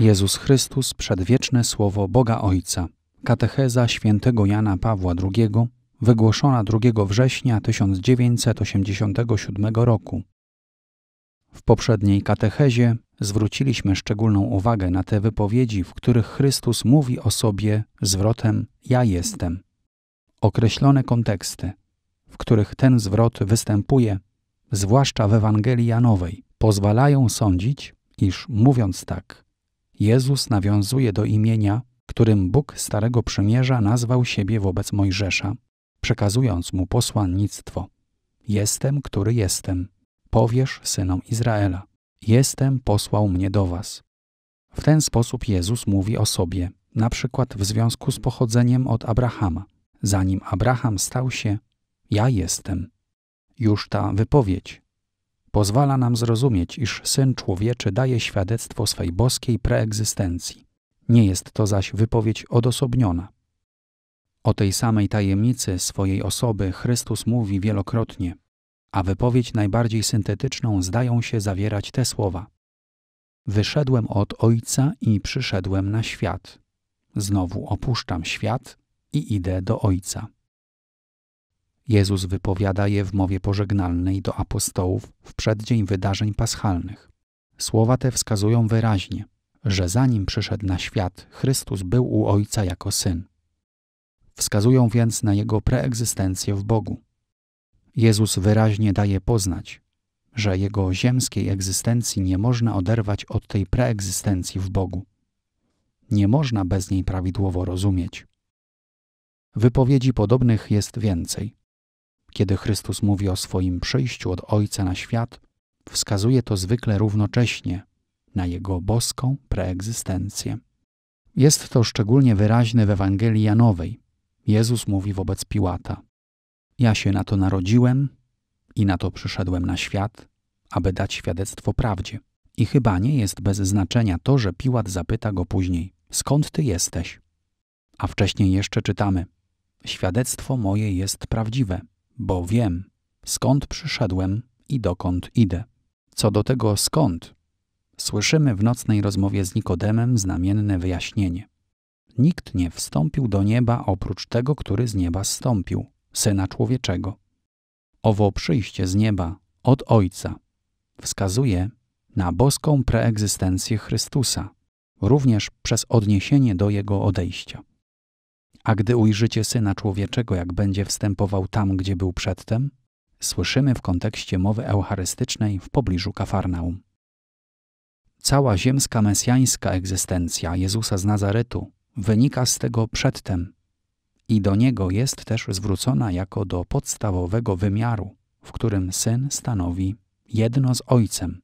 Jezus Chrystus, przedwieczne słowo Boga Ojca. Katecheza świętego Jana Pawła II, wygłoszona 2 września 1987 roku. W poprzedniej katechezie zwróciliśmy szczególną uwagę na te wypowiedzi, w których Chrystus mówi o sobie zwrotem ja jestem. Określone konteksty, w których ten zwrot występuje, zwłaszcza w Ewangelii Janowej, pozwalają sądzić, iż mówiąc tak, Jezus nawiązuje do imienia, którym Bóg Starego Przymierza nazwał siebie wobec Mojżesza, przekazując mu posłannictwo. Jestem, który jestem. Powiesz synom Izraela: Jestem, posłał mnie do was. W ten sposób Jezus mówi o sobie, na przykład w związku z pochodzeniem od Abrahama. Zanim Abraham stał się, ja jestem. Już ta wypowiedź pozwala nam zrozumieć, iż Syn Człowieczy daje świadectwo swej boskiej preegzystencji. Nie jest to zaś wypowiedź odosobniona. O tej samej tajemnicy swojej osoby Chrystus mówi wielokrotnie, a wypowiedź najbardziej syntetyczną zdają się zawierać te słowa: Wyszedłem od Ojca i przyszedłem na świat. Znowu opuszczam świat i idę do Ojca. Jezus wypowiada je w mowie pożegnalnej do apostołów w przeddzień wydarzeń paschalnych. Słowa te wskazują wyraźnie, że zanim przyszedł na świat, Chrystus był u Ojca jako syn. Wskazują więc na jego preegzystencję w Bogu. Jezus wyraźnie daje poznać, że jego ziemskiej egzystencji nie można oderwać od tej preegzystencji w Bogu. Nie można bez niej prawidłowo rozumieć. Wypowiedzi podobnych jest więcej. Kiedy Chrystus mówi o swoim przyjściu od Ojca na świat, wskazuje to zwykle równocześnie na Jego boską preegzystencję. Jest to szczególnie wyraźne w Ewangelii Janowej. Jezus mówi wobec Piłata: Ja się na to narodziłem i na to przyszedłem na świat, aby dać świadectwo prawdzie. I chyba nie jest bez znaczenia to, że Piłat zapyta go później: Skąd ty jesteś? A wcześniej jeszcze czytamy: Świadectwo moje jest prawdziwe, bo wiem, skąd przyszedłem i dokąd idę. Co do tego skąd, słyszymy w nocnej rozmowie z Nikodemem znamienne wyjaśnienie. Nikt nie wstąpił do nieba oprócz tego, który z nieba zstąpił, Syna Człowieczego. Owo przyjście z nieba od Ojca wskazuje na boską preegzystencję Chrystusa, również przez odniesienie do Jego odejścia. A gdy ujrzycie Syna Człowieczego, jak będzie wstępował tam, gdzie był przedtem, słyszymy w kontekście mowy eucharystycznej w pobliżu Kafarnaum. Cała ziemska mesjańska egzystencja Jezusa z Nazaretu wynika z tego przedtem i do niego jest też zwrócona jako do podstawowego wymiaru, w którym syn stanowi jedno z ojcem.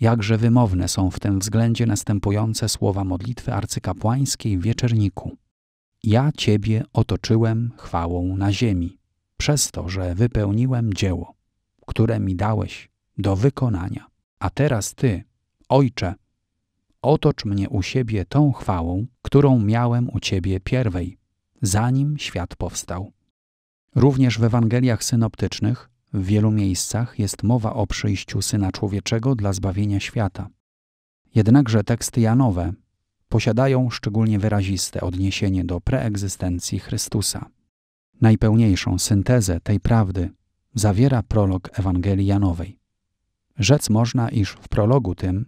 Jakże wymowne są w tym względzie następujące słowa modlitwy arcykapłańskiej w wieczerniku. Ja Ciebie otoczyłem chwałą na ziemi, przez to, że wypełniłem dzieło, które mi dałeś do wykonania. A teraz Ty, Ojcze, otocz mnie u siebie tą chwałą, którą miałem u Ciebie pierwej, zanim świat powstał. Również w Ewangeliach synoptycznych w wielu miejscach jest mowa o przyjściu Syna Człowieczego dla zbawienia świata. Jednakże teksty Janowe posiadają szczególnie wyraziste odniesienie do preegzystencji Chrystusa. Najpełniejszą syntezę tej prawdy zawiera prolog Ewangelii Janowej. Rzec można, iż w prologu tym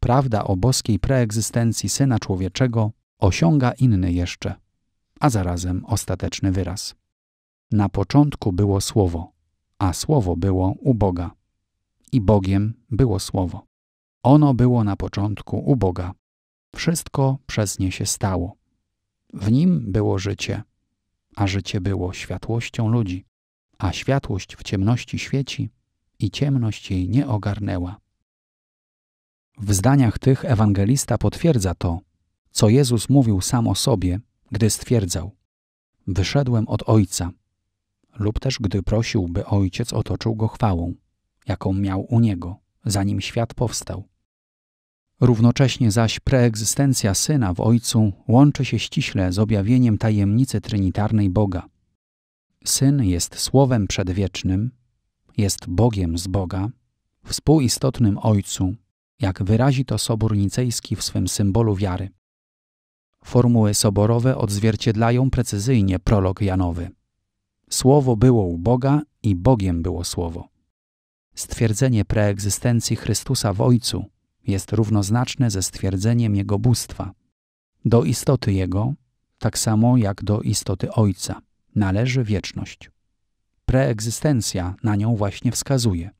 prawda o boskiej preegzystencji Syna Człowieczego osiąga inny jeszcze, a zarazem ostateczny wyraz. Na początku było Słowo, a Słowo było u Boga. I Bogiem było Słowo. Ono było na początku u Boga. Wszystko przez nie się stało. W nim było życie, a życie było światłością ludzi, a światłość w ciemności świeci i ciemność jej nie ogarnęła. W zdaniach tych ewangelista potwierdza to, co Jezus mówił sam o sobie, gdy stwierdzał: Wyszedłem od Ojca, lub też gdy prosił, by Ojciec otoczył go chwałą, jaką miał u niego, zanim świat powstał. Równocześnie zaś preegzystencja Syna w Ojcu łączy się ściśle z objawieniem tajemnicy trinitarnej Boga. Syn jest Słowem Przedwiecznym, jest Bogiem z Boga, współistotnym Ojcu, jak wyrazi to Sobór Nicejski w swym symbolu wiary. Formuły soborowe odzwierciedlają precyzyjnie prolog Janowy. Słowo było u Boga i Bogiem było Słowo. Stwierdzenie preegzystencji Chrystusa w Ojcu – jest równoznaczne ze stwierdzeniem Jego bóstwa. Do istoty Jego, tak samo jak do istoty Ojca, należy wieczność. Preegzystencja na nią właśnie wskazuje.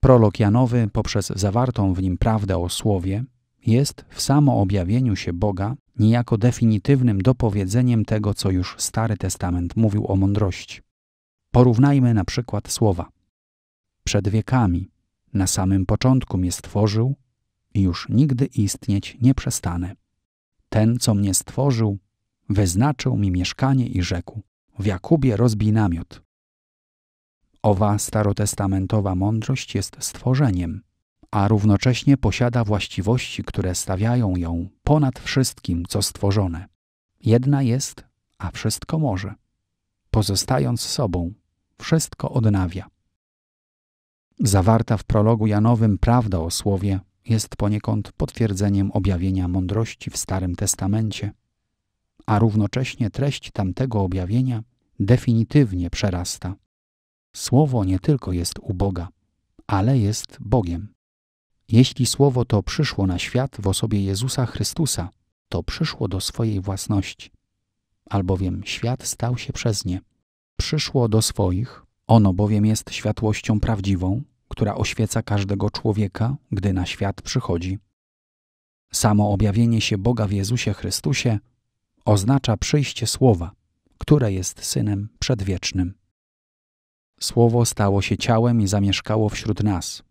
Prolog Janowy, poprzez zawartą w nim prawdę o Słowie, jest w samoobjawieniu się Boga niejako definitywnym dopowiedzeniem tego, co już Stary Testament mówił o mądrości. Porównajmy na przykład słowa. Przed wiekami na samym początku mnie stworzył i już nigdy istnieć nie przestanę. Ten, co mnie stworzył, wyznaczył mi mieszkanie i rzekł: W Jakubie rozbij namiot. Owa starotestamentowa mądrość jest stworzeniem, a równocześnie posiada właściwości, które stawiają ją ponad wszystkim, co stworzone. Jedna jest, a wszystko może. Pozostając sobą, wszystko odnawia. Zawarta w prologu Janowym prawda o słowie jest poniekąd potwierdzeniem objawienia mądrości w Starym Testamencie, a równocześnie treść tamtego objawienia definitywnie przerasta. Słowo nie tylko jest u Boga, ale jest Bogiem. Jeśli słowo to przyszło na świat w osobie Jezusa Chrystusa, to przyszło do swojej własności, albowiem świat stał się przez nie. Przyszło do swoich, ono bowiem jest światłością prawdziwą, która oświeca każdego człowieka, gdy na świat przychodzi. Samo objawienie się Boga w Jezusie Chrystusie oznacza przyjście Słowa, które jest Synem Przedwiecznym. Słowo stało się ciałem i zamieszkało wśród nas,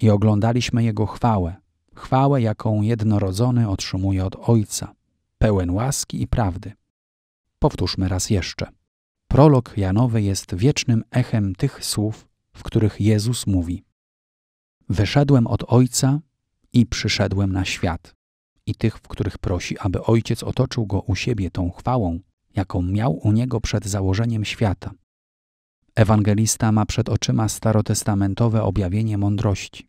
i oglądaliśmy Jego chwałę, chwałę, jaką jednorodzony otrzymuje od Ojca, pełen łaski i prawdy. Powtórzmy raz jeszcze. Prolog Janowy jest wiecznym echem tych słów, w których Jezus mówi: Wyszedłem od Ojca i przyszedłem na świat, i tych, w których prosi, aby Ojciec otoczył go u siebie tą chwałą, jaką miał u niego przed założeniem świata. Ewangelista ma przed oczyma starotestamentowe objawienie mądrości,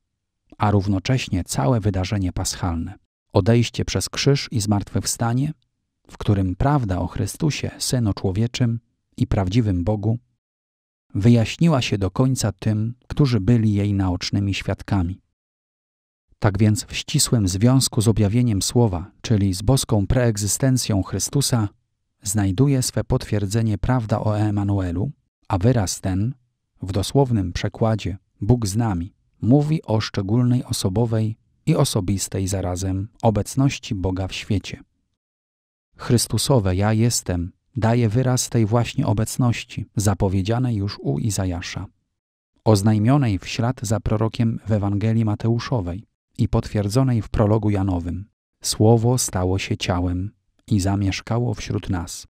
a równocześnie całe wydarzenie paschalne odejście przez krzyż i zmartwychwstanie, w którym prawda o Chrystusie, Synu Człowieczym i prawdziwym Bogu wyjaśniła się do końca tym, którzy byli jej naocznymi świadkami. Tak więc w ścisłym związku z objawieniem Słowa, czyli z boską preegzystencją Chrystusa, znajduje swe potwierdzenie prawda o Emanuelu, a wyraz ten, w dosłownym przekładzie Bóg z nami, mówi o szczególnej osobowej i osobistej zarazem obecności Boga w świecie. Chrystusowe ja jestem daje wyraz tej właśnie obecności, zapowiedzianej już u Izajasza, oznajmionej w ślad za prorokiem w Ewangelii Mateuszowej i potwierdzonej w prologu Janowym. Słowo stało się ciałem i zamieszkało wśród nas.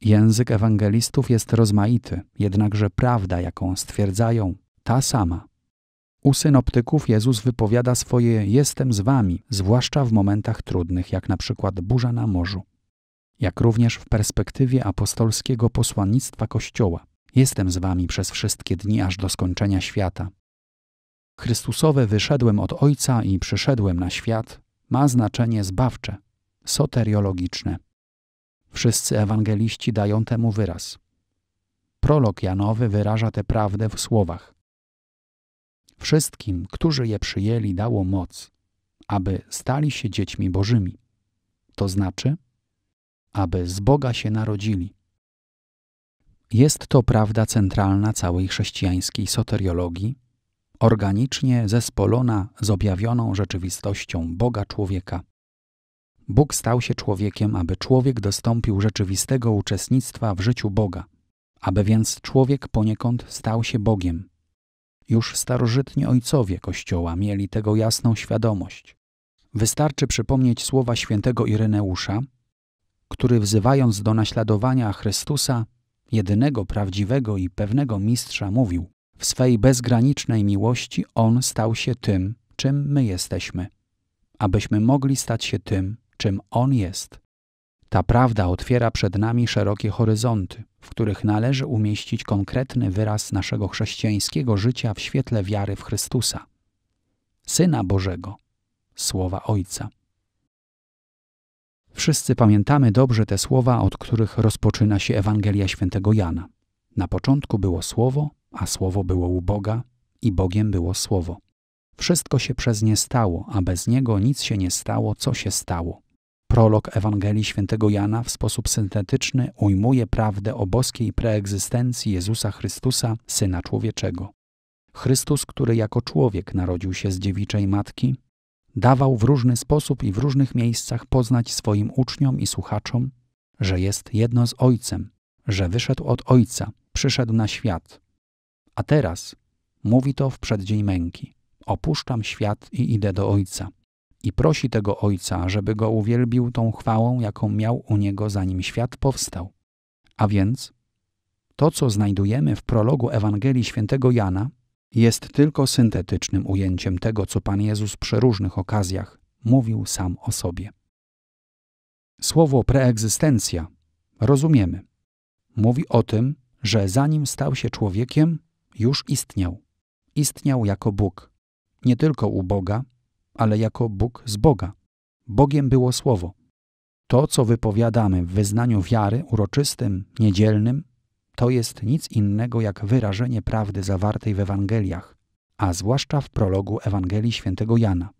Język ewangelistów jest rozmaity, jednakże prawda, jaką stwierdzają, ta sama. U synoptyków Jezus wypowiada swoje jestem z wami, zwłaszcza w momentach trudnych, jak na przykład burza na morzu jak również w perspektywie apostolskiego posłannictwa Kościoła. Jestem z wami przez wszystkie dni aż do skończenia świata. Chrystusowe wyszedłem od Ojca i przyszedłem na świat ma znaczenie zbawcze, soteriologiczne. Wszyscy ewangeliści dają temu wyraz. Prolog Janowy wyraża tę prawdę w słowach. Wszystkim, którzy je przyjęli, dało moc, aby stali się dziećmi Bożymi. To znaczy, aby z Boga się narodzili. Jest to prawda centralna całej chrześcijańskiej soteriologii, organicznie zespolona z objawioną rzeczywistością Boga człowieka. Bóg stał się człowiekiem, aby człowiek dostąpił rzeczywistego uczestnictwa w życiu Boga, aby więc człowiek poniekąd stał się Bogiem. Już starożytni ojcowie Kościoła mieli tego jasną świadomość. Wystarczy przypomnieć słowa świętego Ireneusza, który wzywając do naśladowania Chrystusa, jedynego prawdziwego i pewnego mistrza, mówił: W swej bezgranicznej miłości on stał się tym, czym my jesteśmy, abyśmy mogli stać się tym, czym on jest. Ta prawda otwiera przed nami szerokie horyzonty, w których należy umieścić konkretny wyraz naszego chrześcijańskiego życia w świetle wiary w Chrystusa, Syna Bożego, Słowa Ojca. Wszyscy pamiętamy dobrze te słowa, od których rozpoczyna się Ewangelia świętego Jana. Na początku było słowo, a słowo było u Boga, i Bogiem było słowo. Wszystko się przez nie stało, a bez niego nic się nie stało, co się stało. Prolog Ewangelii świętego Jana w sposób syntetyczny ujmuje prawdę o boskiej preegzystencji Jezusa Chrystusa, Syna Człowieczego. Chrystus, który jako człowiek narodził się z dziewiczej matki, dawał w różny sposób i w różnych miejscach poznać swoim uczniom i słuchaczom, że jest jedno z Ojcem, że wyszedł od Ojca, przyszedł na świat. A teraz mówi to w przeddzień męki. Opuszczam świat i idę do Ojca. I prosi tego Ojca, żeby go uwielbił tą chwałą, jaką miał u niego, zanim świat powstał. A więc to, co znajdujemy w prologu Ewangelii świętego Jana, jest tylko syntetycznym ujęciem tego, co Pan Jezus przy różnych okazjach mówił sam o sobie. Słowo preegzystencja rozumiemy. Mówi o tym, że zanim stał się człowiekiem, już istniał. Istniał jako Bóg. Nie tylko u Boga, ale jako Bóg z Boga. Bogiem było Słowo. To, co wypowiadamy w wyznaniu wiary uroczystym, niedzielnym, to jest nic innego jak wyrażenie prawdy zawartej w Ewangeliach, a zwłaszcza w prologu Ewangelii świętego Jana.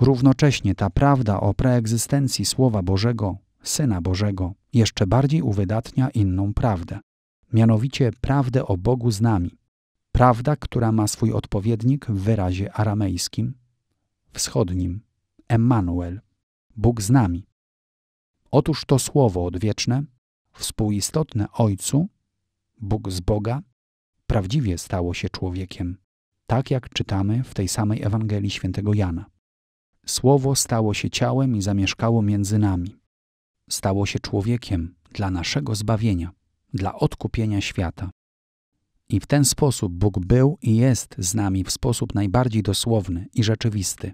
Równocześnie ta prawda o preegzystencji Słowa Bożego, Syna Bożego, jeszcze bardziej uwydatnia inną prawdę, mianowicie prawdę o Bogu z nami. Prawda, która ma swój odpowiednik w wyrazie aramejskim, wschodnim, Emmanuel, Bóg z nami. Otóż to słowo odwieczne, współistotne Ojcu, Bóg z Boga, prawdziwie stało się człowiekiem, tak jak czytamy w tej samej Ewangelii świętego Jana. Słowo stało się ciałem i zamieszkało między nami. Stało się człowiekiem dla naszego zbawienia, dla odkupienia świata. I w ten sposób Bóg był i jest z nami w sposób najbardziej dosłowny i rzeczywisty.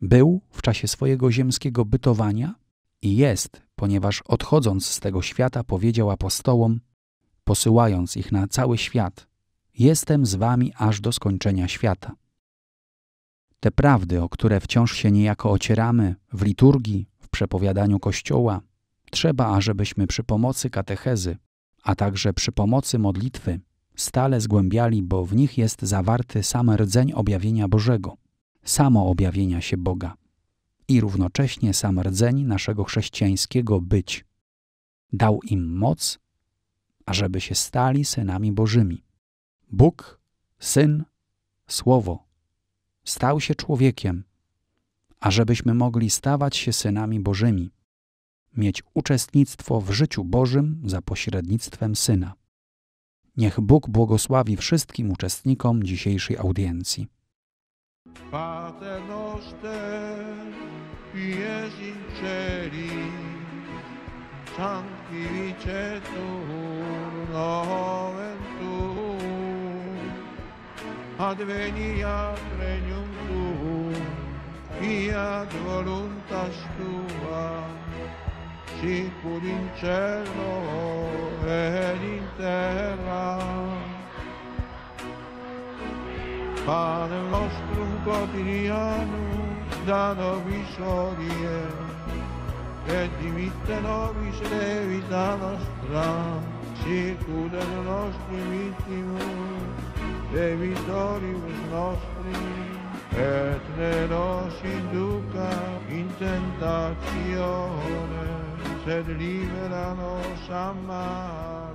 Był w czasie swojego ziemskiego bytowania i jest, ponieważ odchodząc z tego świata powiedział apostołom: posyłając ich na cały świat, jestem z wami aż do skończenia świata. Te prawdy, o które wciąż się niejako ocieramy w liturgii, w przepowiadaniu Kościoła, trzeba, ażebyśmy przy pomocy katechezy, a także przy pomocy modlitwy, stale zgłębiali, bo w nich jest zawarty sam rdzeń objawienia Bożego, samo objawienia się Boga i równocześnie sam rdzeń naszego chrześcijańskiego być. Dał im moc ażeby się stali synami Bożymi. Bóg, Syn, Słowo stał się człowiekiem, ażebyśmy mogli stawać się synami Bożymi, mieć uczestnictwo w życiu Bożym za pośrednictwem Syna. Niech Bóg błogosławi wszystkim uczestnikom dzisiejszej audiencji. Pater noster, Sancti tu, vicetur noventum adveniat regnum tuum fiat voluntas tua sicur in cielo ed in terra Padre nostrum quotidiano da nobis odie che dimittano vita nostra, circudano nostri vittimus, debitoribus nostri, et ne nos induca in tentazione, sed libera nos a